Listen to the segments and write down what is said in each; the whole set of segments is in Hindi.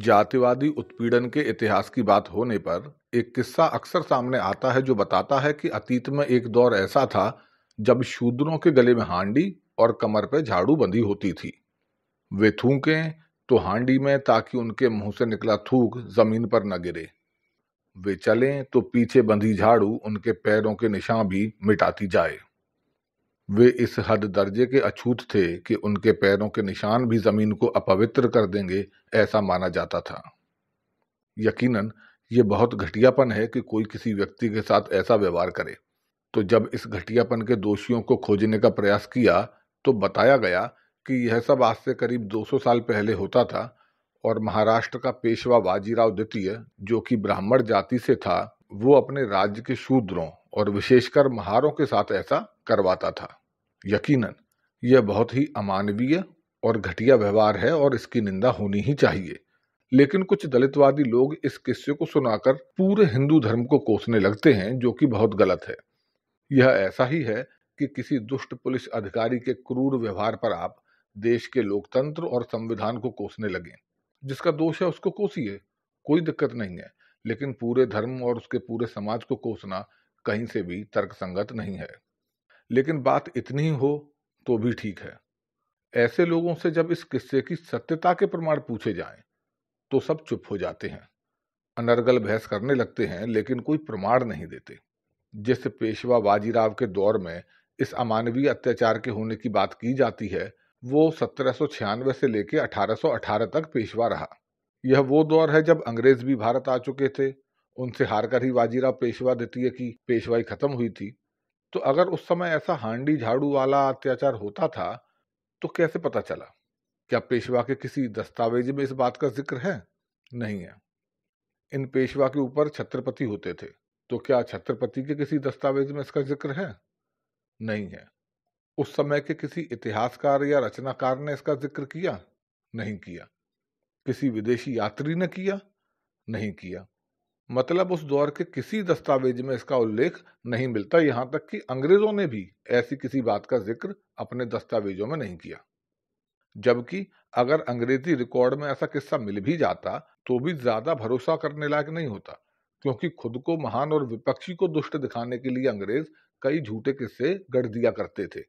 जातिवादी उत्पीड़न के इतिहास की बात होने पर एक किस्सा अक्सर सामने आता है जो बताता है कि अतीत में एक दौर ऐसा था जब शूद्रों के गले में हांडी और कमर पर झाड़ू बंधी होती थी वे थूकें तो हांडी में ताकि उनके मुंह से निकला थूक जमीन पर न गिरे वे चलें तो पीछे बंधी झाड़ू उनके पैरों के निशान भी मिटाती जाए वे इस हद दर्जे के अछूत थे कि उनके पैरों के निशान भी ज़मीन को अपवित्र कर देंगे ऐसा माना जाता था यकीनन ये बहुत घटियापन है कि कोई किसी व्यक्ति के साथ ऐसा व्यवहार करे तो जब इस घटियापन के दोषियों को खोजने का प्रयास किया तो बताया गया कि यह सब आज से करीब 200 साल पहले होता था और महाराष्ट्र का पेशवा बाजीराव द्वितीय जो कि ब्राह्मण जाति से था वो अपने राज्य के शूद्रों और विशेषकर महारों के साथ ऐसा करवाता था यकीनन यह बहुत ही अमानवीय और घटिया व्यवहार है और इसकी निंदा होनी ही चाहिए लेकिन कुछ दलितवादी लोग इस किस्से को सुनाकर पूरे हिंदू धर्म को कोसने लगते हैं जो कि बहुत गलत है यह ऐसा ही है कि किसी दुष्ट पुलिस अधिकारी के क्रूर व्यवहार पर आप देश के लोकतंत्र और संविधान को कोसने लगे जिसका दोष है उसको कोसिए कोई दिक्कत नहीं है लेकिन पूरे धर्म और उसके पूरे समाज को कोसना कहीं से भी तर्कसंगत नहीं है लेकिन बात इतनी हो तो भी ठीक है ऐसे लोगों से जब इस किस्से की सत्यता के प्रमाण पूछे जाएं, तो सब चुप हो जाते हैं अनर्गल बहस करने लगते हैं लेकिन कोई प्रमाण नहीं देते जिस पेशवा बाजीराव के दौर में इस अमानवीय अत्याचार के होने की बात की जाती है वो सत्रह से लेकर 1818 तक पेशवा रहा यह वो दौर है जब अंग्रेज भी भारत आ चुके थे उनसे हारकर ही वाजीराव पेशवा द्वितीय की पेशवाई खत्म हुई थी तो अगर उस समय ऐसा हांडी झाड़ू वाला अत्याचार होता था तो कैसे पता चला क्या पेशवा के किसी दस्तावेज में इस बात का जिक्र है नहीं है इन पेशवा के ऊपर छत्रपति होते थे तो क्या छत्रपति के किसी दस्तावेज में इसका जिक्र है नहीं है उस समय के किसी इतिहासकार या रचनाकार ने इसका जिक्र किया नहीं किया किसी विदेशी यात्री ने किया नहीं किया मतलब उस दौर के किसी दस्तावेज में इसका उल्लेख नहीं मिलता यहां तक कि अंग्रेजों ने भी ऐसी किसी बात का जिक्र अपने दस्तावेजों में नहीं किया जबकि अगर अंग्रेजी रिकॉर्ड में ऐसा किस्सा मिल भी जाता तो भी ज्यादा भरोसा करने लायक नहीं होता क्योंकि खुद को महान और विपक्षी को दुष्ट दिखाने के लिए अंग्रेज कई झूठे किस्से गढ़ दिया करते थे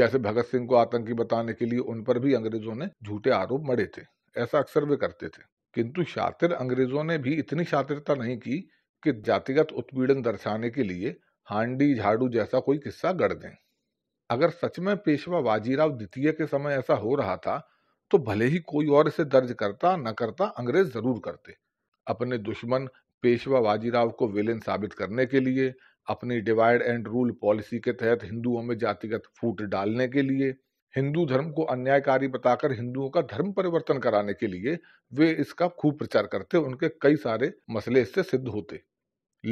जैसे भगत सिंह को आतंकी बताने के लिए उन पर भी अंग्रेजों ने झूठे आरोप मड़े थे ऐसा अक्सर वे करते थे किंतु शातिर अंग्रेजों ने भी इतनी शातिरता नहीं की कि जातिगत उत्पीड़न दर्शाने के लिए हांडी झाड़ू जैसा कोई किस्सा गढ़ दें अगर सच में पेशवा बाजीराव द्वितीय के समय ऐसा हो रहा था तो भले ही कोई और इसे दर्ज करता न करता अंग्रेज जरूर करते अपने दुश्मन पेशवा बाजीराव को विलेन साबित करने के लिए अपनी डिवाइड एंड रूल पॉलिसी के तहत हिंदुओं में जातिगत फूट डालने के लिए हिंदू धर्म को अन्यायकारी बताकर हिंदुओं का धर्म परिवर्तन कराने के लिए वे इसका खूब प्रचार करते उनके कई सारे मसले इससे सिद्ध होते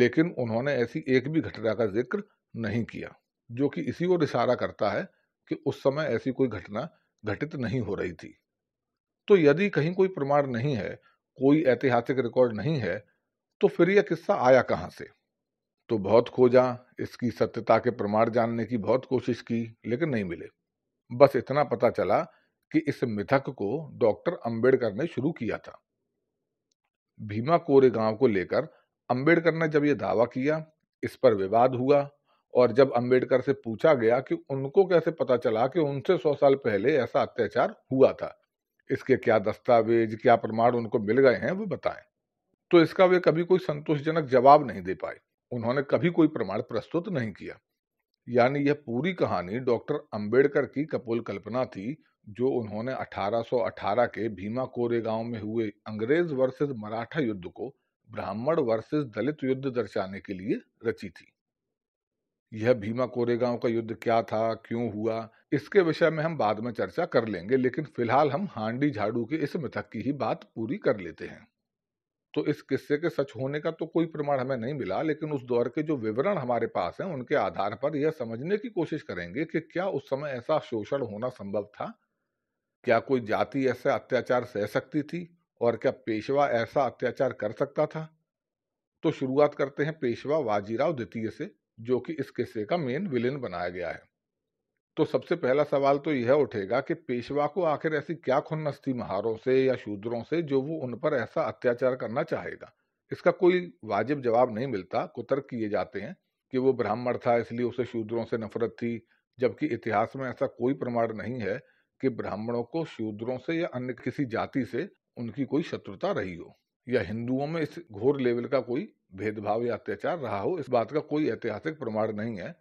लेकिन उन्होंने ऐसी एक भी घटना का जिक्र नहीं किया जो कि इसी ओर इशारा करता है कि उस समय ऐसी कोई घटना घटित नहीं हो रही थी तो यदि कहीं कोई प्रमाण नहीं है कोई ऐतिहासिक रिकॉर्ड नहीं है तो फिर यह किस्सा आया कहाँ से तो बहुत खोजा इसकी सत्यता के प्रमाण जानने की बहुत कोशिश की लेकिन नहीं मिले बस इतना पता चला कि इस मिथक को डॉक्टर अंबेडकर ने शुरू किया था भीमा कोरे गांव को लेकर अंबेडकर ने जब यह दावा किया इस पर विवाद हुआ और जब अंबेडकर से पूछा गया कि उनको कैसे पता चला कि उनसे सौ साल पहले ऐसा अत्याचार हुआ था इसके क्या दस्तावेज क्या प्रमाण उनको मिल गए हैं वो बताएं तो इसका वे कभी कोई संतोषजनक जवाब नहीं दे पाए उन्होंने कभी कोई प्रमाण प्रस्तुत नहीं किया यानी यह पूरी कहानी डॉक्टर अंबेडकर की कपोल कल्पना थी जो उन्होंने 1818 के भीमा कोरेगांव में हुए अंग्रेज वर्सेस मराठा युद्ध को ब्राह्मण वर्सेस दलित युद्ध दर्शाने के लिए रची थी यह भीमा कोरेगांव का युद्ध क्या था क्यों हुआ इसके विषय में हम बाद में चर्चा कर लेंगे लेकिन फिलहाल हम हांडी झाड़ू के इस मिथक की ही बात पूरी कर लेते हैं तो इस किस्से के सच होने का तो कोई प्रमाण हमें नहीं मिला लेकिन उस दौर के जो विवरण हमारे पास हैं उनके आधार पर यह समझने की कोशिश करेंगे कि क्या उस समय ऐसा शोषण होना संभव था क्या कोई जाति ऐसा अत्याचार सह सकती थी और क्या पेशवा ऐसा अत्याचार कर सकता था तो शुरुआत करते हैं पेशवा वाजीराव द्वितीय से जो कि इस किस्से का मेन विलेन बनाया गया है तो सबसे पहला सवाल तो यह उठेगा कि पेशवा को आखिर ऐसी क्या खुन्नस थी महारों से या शूद्रों से जो वो उन पर ऐसा अत्याचार करना चाहेगा इसका कोई वाजिब जवाब नहीं मिलता कुतर्क किए जाते हैं कि वो ब्राह्मण था इसलिए उसे शूद्रों से नफरत थी जबकि इतिहास में ऐसा कोई प्रमाण नहीं है कि ब्राह्मणों को शूद्रों से या अन्य किसी जाति से उनकी कोई शत्रुता रही हो या हिंदुओं में इस घोर लेवल का कोई भेदभाव या अत्याचार रहा हो इस बात का कोई ऐतिहासिक प्रमाण नहीं है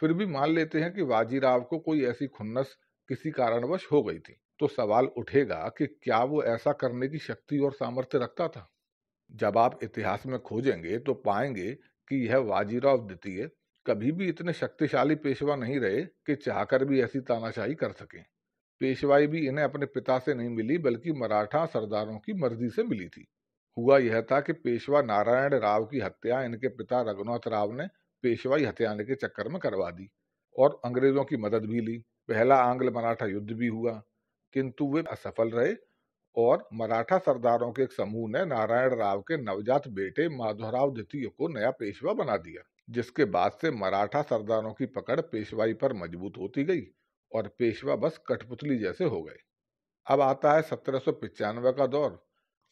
फिर भी मान लेते हैं कि बाजीराव को कोई ऐसी खुन्नस किसी कारणवश हो गई थी तो सवाल उठेगा कि क्या वो ऐसा करने की शक्ति और सामर्थ्य रखता था जब आप इतिहास में खोजेंगे तो पाएंगे कि यह वाजीराव द्वितीय कभी भी इतने शक्तिशाली पेशवा नहीं रहे कि चाहकर भी ऐसी तानाशाही कर सकें पेशवाई भी इन्हें अपने पिता से नहीं मिली बल्कि मराठा सरदारों की मर्जी से मिली थी हुआ यह था कि पेशवा नारायण राव की हत्या इनके पिता रघुनाथ राव ने पेशवाई हथियाने के चक्कर में करवा दी और अंग्रेजों की मदद भी ली पहला आंग्ल मराठा युद्ध भी हुआ किंतु वे असफल रहे और मराठा सरदारों के एक समूह ने नारायण राव के नवजात बेटे माधवराव द्वितीय को नया पेशवा बना दिया जिसके बाद से मराठा सरदारों की पकड़ पेशवाई पर मजबूत होती गई और पेशवा बस कठपुतली जैसे हो गए अब आता है सत्रह का दौर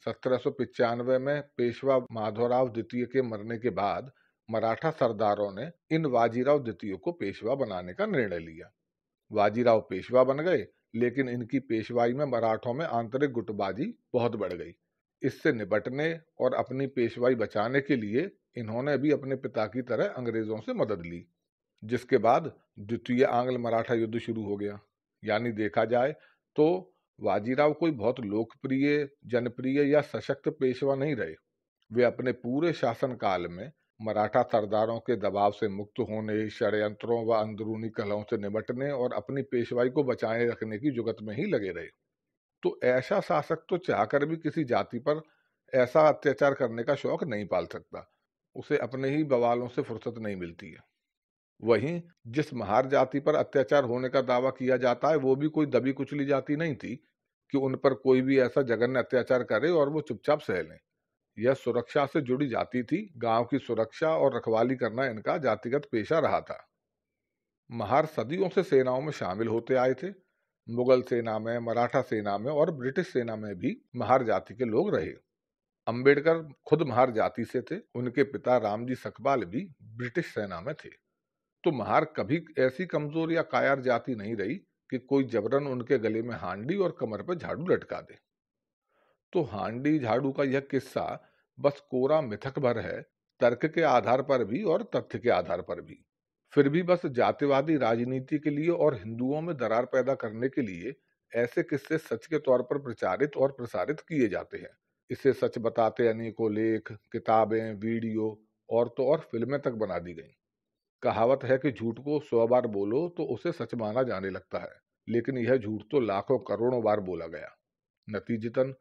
सत्रह में पेशवा माधवराव द्वितीय के मरने के बाद मराठा सरदारों ने इन वाजीराव द्वितीय को पेशवा बनाने का निर्णय लिया वाजीराव पेशवा बन गए लेकिन इनकी पेशवाई में मराठों में आंतरिक गुटबाजी बहुत बढ़ गई इससे निपटने और अपनी पेशवाई बचाने के लिए इन्होंने भी अपने पिता की तरह अंग्रेजों से मदद ली जिसके बाद द्वितीय आंग्ल मराठा युद्ध शुरू हो गया यानी देखा जाए तो वाजीराव कोई बहुत लोकप्रिय जनप्रिय या सशक्त पेशवा नहीं रहे वे अपने पूरे शासनकाल में मराठा सरदारों के दबाव से मुक्त होने षडयंत्रों व अंदरूनी कलहों से निपटने और अपनी पेशवाई को बचाए रखने की जुगत में ही लगे रहे तो ऐसा शासक तो चाहकर भी किसी जाति पर ऐसा अत्याचार करने का शौक नहीं पाल सकता उसे अपने ही बवालों से फुर्सत नहीं मिलती है वहीं जिस महार जाति पर अत्याचार होने का दावा किया जाता है वो भी कोई दबी कुचली जाति नहीं थी कि उन पर कोई भी ऐसा जगन्य अत्याचार करे और वो चुपचाप सह लें यह सुरक्षा से जुड़ी जाती थी गांव की सुरक्षा और रखवाली करना इनका जातिगत पेशा रहा था महार सदियों से सेनाओं में शामिल होते आए थे मुगल सेना में मराठा सेना में और ब्रिटिश सेना में भी महार जाति के लोग रहे अंबेडकर खुद महार जाति से थे उनके पिता रामजी सकबाल भी ब्रिटिश सेना में थे तो महार कभी ऐसी कमजोर या कायर जाति नहीं रही कि कोई जबरन उनके गले में हांडी और कमर पर झाड़ू लटका दे तो हांडी झाड़ू का यह किस्सा बस कोरा मिथक भर है तर्क के आधार पर भी और तथ्य के आधार पर भी फिर भी बस जातिवादी राजनीति के लिए और हिंदुओं में दरार पैदा करने के लिए ऐसे किस्से सच के तौर पर प्रचारित और प्रसारित किए जाते हैं इसे सच बताते अनेकों लेख किताबें वीडियो और तो और फिल्में तक बना दी गई कहावत है कि झूठ को सौ बार बोलो तो उसे सच माना जाने लगता है लेकिन यह झूठ तो लाखों करोड़ों बार बोला गया नतीजतन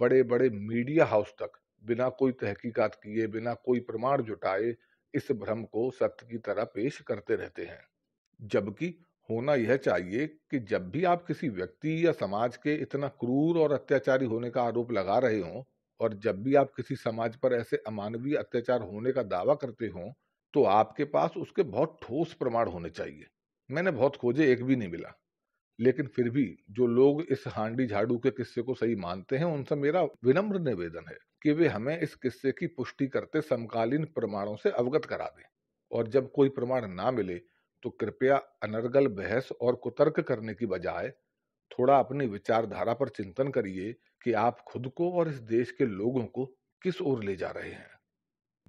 बड़े बड़े मीडिया हाउस तक बिना कोई तहकीकात किए बिना कोई प्रमाण जुटाए इस भ्रम को सत्य की तरह पेश करते रहते हैं जबकि होना यह चाहिए कि जब भी आप किसी व्यक्ति या समाज के इतना क्रूर और अत्याचारी होने का आरोप लगा रहे हों और जब भी आप किसी समाज पर ऐसे अमानवीय अत्याचार होने का दावा करते हों तो आपके पास उसके बहुत ठोस प्रमाण होने चाहिए मैंने बहुत खोजे एक भी नहीं मिला लेकिन फिर भी जो लोग इस हांडी झाड़ू के किस्से को सही मानते हैं उनसे मेरा विनम्र निवेदन है कि वे हमें इस किस्से की पुष्टि करते समकालीन प्रमाणों से अवगत करा दें और जब कोई प्रमाण ना मिले तो कृपया अनर्गल बहस और कुतर्क करने की बजाय थोड़ा अपनी विचारधारा पर चिंतन करिए कि आप खुद को और इस देश के लोगों को किस ओर ले जा रहे हैं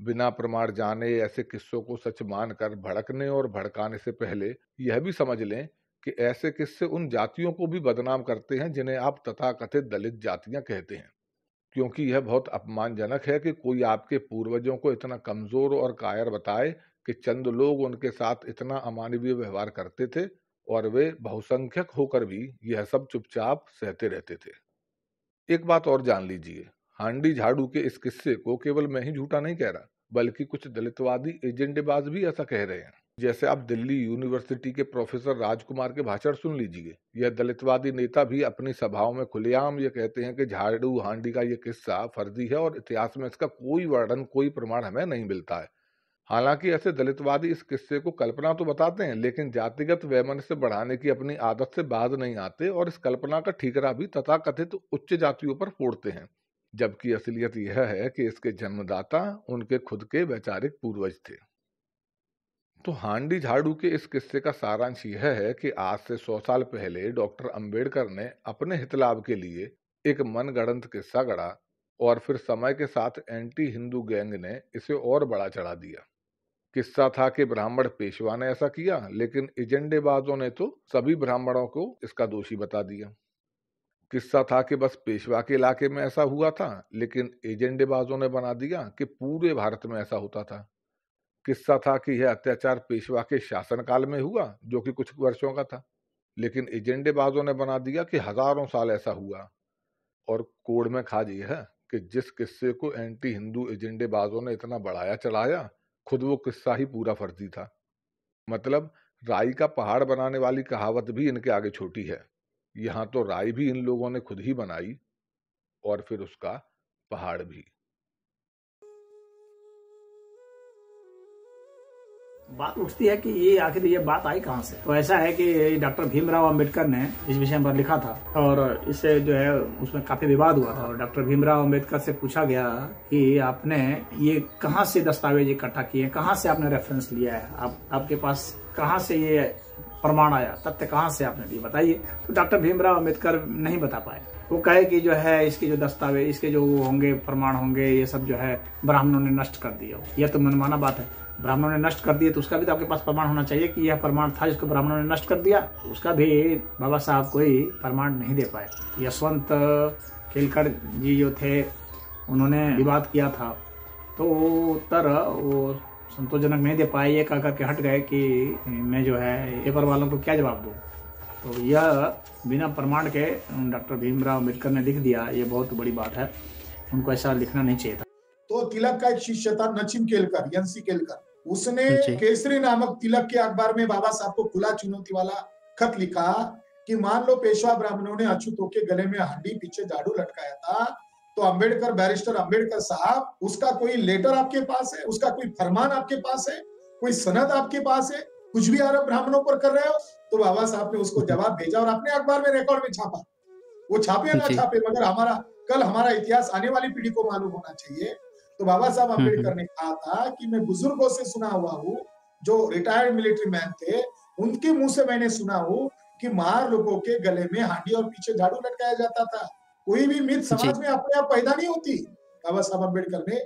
बिना प्रमाण जाने ऐसे किस्सों को सच मानकर भड़कने और भड़काने से पहले यह भी समझ लें कि ऐसे किस्से उन जातियों को भी बदनाम करते हैं जिन्हें आप तथाकथित दलित जातियां कहते हैं क्योंकि यह बहुत अपमानजनक है कि कोई आपके पूर्वजों को इतना कमजोर और कायर बताए कि चंद लोग उनके साथ इतना अमानवीय व्यवहार करते थे और वे बहुसंख्यक होकर भी यह सब चुपचाप सहते रहते थे एक बात और जान लीजिए हांडी झाड़ू के इस किस्से को केवल मैं ही झूठा नहीं कह रहा बल्कि कुछ दलितवादी एजेंडेबाज भी ऐसा कह रहे हैं जैसे आप दिल्ली यूनिवर्सिटी के प्रोफेसर राजकुमार के भाषण सुन लीजिए यह दलितवादी नेता भी अपनी सभाओं में खुलेआम ये कहते हैं कि झाड़ू हांडी का ये किस्सा फर्जी है और इतिहास में इसका कोई वर्णन कोई प्रमाण हमें नहीं मिलता है हालांकि ऐसे दलितवादी इस किस्से को कल्पना तो बताते हैं लेकिन जातिगत वैमन से बढ़ाने की अपनी आदत से बाज नहीं आते और इस कल्पना का ठीकरा भी तथाकथित तो उच्च जातियों पर फोड़ते हैं जबकि असलियत यह है कि इसके जन्मदाता उनके खुद के वैचारिक पूर्वज थे तो हांडी झाड़ू के इस किस्से का सारांश यह है कि आज से सौ साल पहले डॉक्टर अंबेडकर ने अपने हितलाभ के लिए एक मनगढ़ंत किस्सा गढ़ा और फिर समय के साथ एंटी हिंदू गैंग ने इसे और बड़ा चढ़ा दिया किस्सा था कि ब्राह्मण पेशवा ने ऐसा किया लेकिन एजेंडेबाजों ने तो सभी ब्राह्मणों को इसका दोषी बता दिया किस्सा था कि बस पेशवा के इलाके में ऐसा हुआ था लेकिन एजेंडेबाजों ने बना दिया कि पूरे भारत में ऐसा होता था किस्सा था कि यह अत्याचार पेशवा के शासनकाल में हुआ जो कि कुछ वर्षों का था लेकिन एजेंडेबाजों ने बना दिया कि हजारों साल ऐसा हुआ और कोड में खाज यह है कि जिस किस्से को एंटी हिंदू एजेंडेबाजों ने इतना बढ़ाया चढ़ाया खुद वो किस्सा ही पूरा फर्जी था मतलब राई का पहाड़ बनाने वाली कहावत भी इनके आगे छोटी है यहाँ तो राई भी इन लोगों ने खुद ही बनाई और फिर उसका पहाड़ भी बात उठती है कि ये आखिर ये बात आई कहाँ से तो ऐसा है कि डॉक्टर भीमराव अंबेडकर ने इस विषय पर लिखा था और इससे जो है उसमें काफी विवाद हुआ था और डॉक्टर भीमराव अंबेडकर से पूछा गया कि आपने ये कहाँ से दस्तावेज इकट्ठा किए कहाँ से आपने रेफरेंस लिया है आप, आपके पास कहाँ से ये प्रमाण आया तथ्य कहाँ से आपने दिए बताइए तो डॉक्टर भीमराव अम्बेडकर नहीं बता पाए वो कहे कि जो है इसके जो दस्तावेज इसके जो होंगे प्रमाण होंगे ये सब जो है ब्राह्मणों ने नष्ट कर दिया यह तो मनमाना बात है ब्राह्मणों ने नष्ट कर दिए तो उसका भी तो आपके पास प्रमाण होना चाहिए कि यह प्रमाण था जिसको ब्राह्मणों ने नष्ट कर दिया उसका भी बाबा साहब कोई प्रमाण नहीं दे पाए यशवंत केलकर जी जो थे उन्होंने विवाद किया था तो उत्तर वो संतोषजनक नहीं दे पाए ये कह करके हट गए कि मैं जो है पेपर वालों को क्या जवाब दूँ तो यह बिना प्रमाण के डॉक्टर भीमराव अम्बेडकर ने लिख दिया ये बहुत बड़ी बात है उनको ऐसा लिखना नहीं चाहिए था तो तिलक का एक शिष्य था नचिन केलकर यंसी केलकर उसने केसरी नामक तिलक के अखबार में बाबा साहब को खुला चुनौती वाला खत लिखा कि मान लो पेशवा ब्राह्मणों ने अछूतों के गले में हड्डी पीछे झाड़ू लटकाया था तो अंबेडकर बैरिस्टर अंबेडकर साहब उसका कोई लेटर आपके पास है उसका कोई फरमान आपके पास है कोई सनद आपके पास है कुछ भी आरोप ब्राह्मणों पर कर रहे हो तो बाबा साहब ने उसको जवाब भेजा और अपने अखबार में रिकॉर्ड में छापा वो छापे ना छापे मगर हमारा कल हमारा इतिहास आने वाली पीढ़ी को मालूम होना चाहिए तो बाबा साहब अम्बेडकर हम्म, हम्म। ने कहा था कि मैं बुजुर्गों से सुना हुआ हूँ जो रिटायर्ड मिलिट्री मैन थे उनके मुंह से मैंने सुना हूँ कि मार लोगों के गले में हांडी और पीछे झाड़ू लटकाया जाता था कोई भी मिथ समाज में अपने आप पैदा नहीं होती बाबा साहब अम्बेडकर ने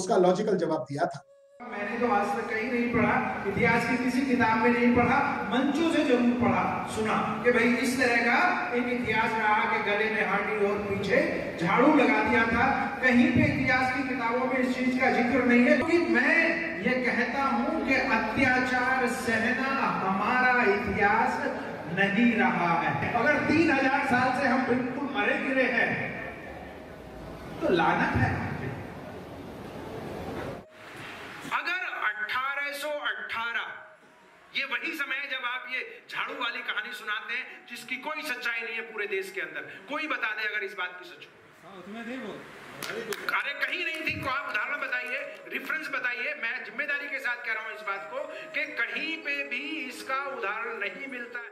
उसका लॉजिकल जवाब दिया था मैंने तो आज तक कहीं नहीं पढ़ा इतिहास की किसी किताब में नहीं पढ़ा मंचों से जरूर पढ़ा सुना कि भाई इस तरह का एक इतिहास रहा कि गले में हांडी और पीछे झाड़ू लगा दिया था कहीं पे इतिहास की किताबों में इस चीज का जिक्र नहीं है क्योंकि मैं ये कहता हूं कि अत्याचार सहना हमारा इतिहास नहीं रहा है अगर तीन हजार साल से हम बिल्कुल मरे गिरे हैं तो लानत है 1918 ये वही समय है जब आप ये झाड़ू वाली कहानी सुनाते हैं जिसकी कोई सच्चाई नहीं है पूरे देश के अंदर कोई बता दे अगर इस बात की सच हो अरे कहीं नहीं थी को तो आप उदाहरण बताइए रिफरेंस बताइए मैं जिम्मेदारी के साथ कह रहा हूं इस बात को कि कहीं पे भी इसका उदाहरण नहीं मिलता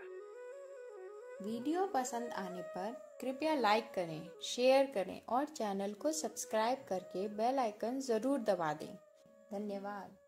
वीडियो पसंद आने पर कृपया लाइक करें शेयर करें और चैनल को सब्सक्राइब करके बेल आइकन ज़रूर दबा दें धन्यवाद